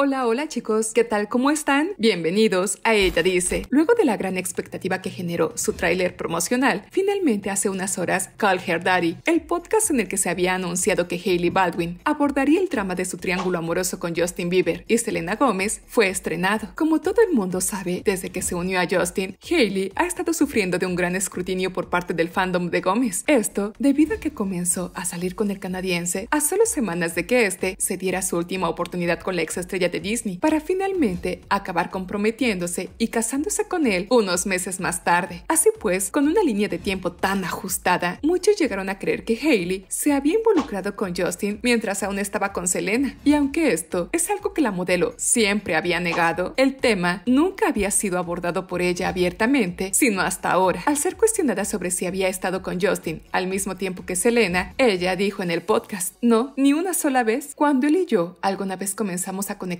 Hola, hola chicos, ¿qué tal? ¿Cómo están? Bienvenidos a Ella Dice. Luego de la gran expectativa que generó su tráiler promocional, finalmente hace unas horas Call Her Daddy, el podcast en el que se había anunciado que Hailey Baldwin abordaría el drama de su triángulo amoroso con Justin Bieber y Selena Gómez, fue estrenado. Como todo el mundo sabe, desde que se unió a Justin, Hailey ha estado sufriendo de un gran escrutinio por parte del fandom de Gómez. Esto debido a que comenzó a salir con el canadiense a solo semanas de que este se diera su última oportunidad con la ex estrella de Disney, para finalmente acabar comprometiéndose y casándose con él unos meses más tarde. Así pues, con una línea de tiempo tan ajustada, muchos llegaron a creer que Hailey se había involucrado con Justin mientras aún estaba con Selena. Y aunque esto es algo que la modelo siempre había negado, el tema nunca había sido abordado por ella abiertamente, sino hasta ahora. Al ser cuestionada sobre si había estado con Justin al mismo tiempo que Selena, ella dijo en el podcast, no, ni una sola vez, cuando él y yo alguna vez comenzamos a conectar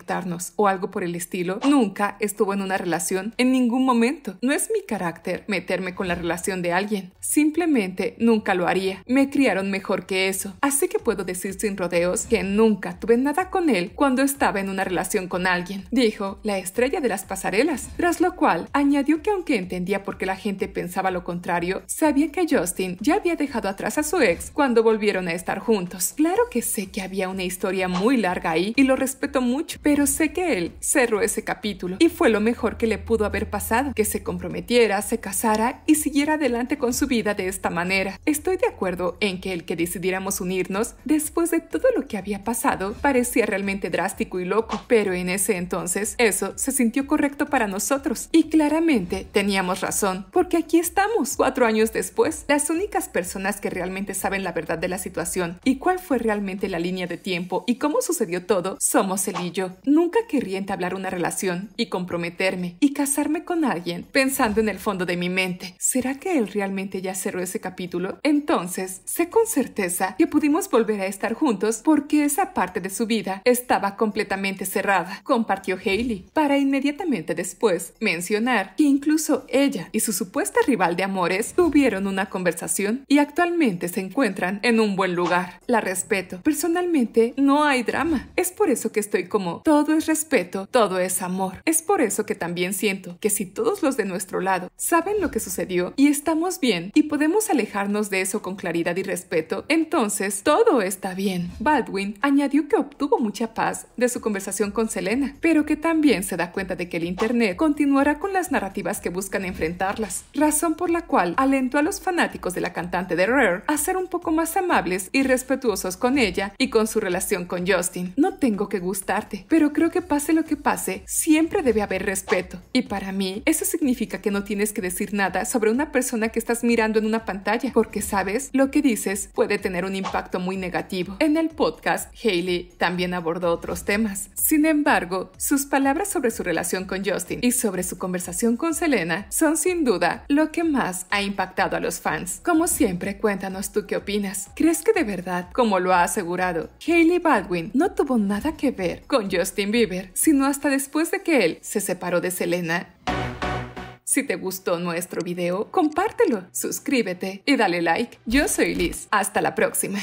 o algo por el estilo, nunca estuvo en una relación en ningún momento. No es mi carácter meterme con la relación de alguien. Simplemente nunca lo haría. Me criaron mejor que eso. Así que puedo decir sin rodeos que nunca tuve nada con él cuando estaba en una relación con alguien, dijo la estrella de las pasarelas, tras lo cual añadió que aunque entendía por qué la gente pensaba lo contrario, sabía que Justin ya había dejado atrás a su ex cuando volvieron a estar juntos. Claro que sé que había una historia muy larga ahí y lo respeto mucho, pero sé que él cerró ese capítulo y fue lo mejor que le pudo haber pasado, que se comprometiera, se casara y siguiera adelante con su vida de esta manera. Estoy de acuerdo en que el que decidiéramos unirnos, después de todo lo que había pasado, parecía realmente drástico y loco, pero en ese entonces eso se sintió correcto para nosotros y claramente teníamos razón, porque aquí estamos, cuatro años después, las únicas personas que realmente saben la verdad de la situación y cuál fue realmente la línea de tiempo y cómo sucedió todo, somos él y yo. Nunca querría entablar una relación y comprometerme y casarme con alguien pensando en el fondo de mi mente, ¿será que él realmente ya cerró ese capítulo? Entonces, sé con certeza que pudimos volver a estar juntos porque esa parte de su vida estaba completamente cerrada, compartió Hailey, para inmediatamente después mencionar que incluso ella y su supuesta rival de amores tuvieron una conversación y actualmente se encuentran en un buen lugar. La respeto. Personalmente, no hay drama. Es por eso que estoy como todo es respeto, todo es amor. Es por eso que también siento que si todos los de nuestro lado saben lo que sucedió y estamos bien y podemos alejarnos de eso con claridad y respeto, entonces todo está bien. Baldwin añadió que obtuvo mucha paz de su conversación con Selena, pero que también se da cuenta de que el Internet continuará con las narrativas que buscan enfrentarlas, razón por la cual alentó a los fanáticos de la cantante de Rare a ser un poco más amables y respetuosos con ella y con su relación con Justin. No tengo que gustarte, pero pero creo que pase lo que pase, siempre debe haber respeto. Y para mí, eso significa que no tienes que decir nada sobre una persona que estás mirando en una pantalla, porque sabes, lo que dices puede tener un impacto muy negativo. En el podcast, Hailey también abordó otros temas. Sin embargo, sus palabras sobre su relación con Justin y sobre su conversación con Selena son sin duda lo que más ha impactado a los fans. Como siempre, cuéntanos tú qué opinas. ¿Crees que de verdad, como lo ha asegurado, Hailey Baldwin no tuvo nada que ver con Justin? Justin Bieber, sino hasta después de que él se separó de Selena. Si te gustó nuestro video, compártelo, suscríbete y dale like. Yo soy Liz. Hasta la próxima.